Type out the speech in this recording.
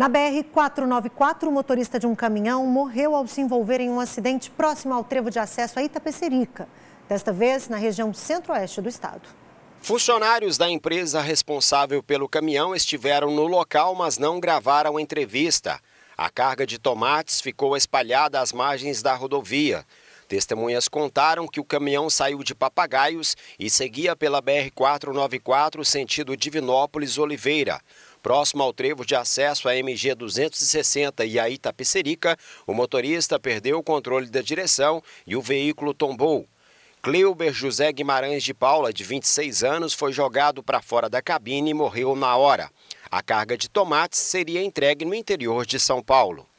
Na BR-494, o motorista de um caminhão morreu ao se envolver em um acidente próximo ao trevo de acesso a Itapecerica, desta vez na região centro-oeste do estado. Funcionários da empresa responsável pelo caminhão estiveram no local, mas não gravaram entrevista. A carga de tomates ficou espalhada às margens da rodovia. Testemunhas contaram que o caminhão saiu de Papagaios e seguia pela BR-494 sentido Divinópolis-Oliveira. Próximo ao trevo de acesso à MG 260 e à Itapecerica, o motorista perdeu o controle da direção e o veículo tombou. Cleuber José Guimarães de Paula, de 26 anos, foi jogado para fora da cabine e morreu na hora. A carga de tomates seria entregue no interior de São Paulo.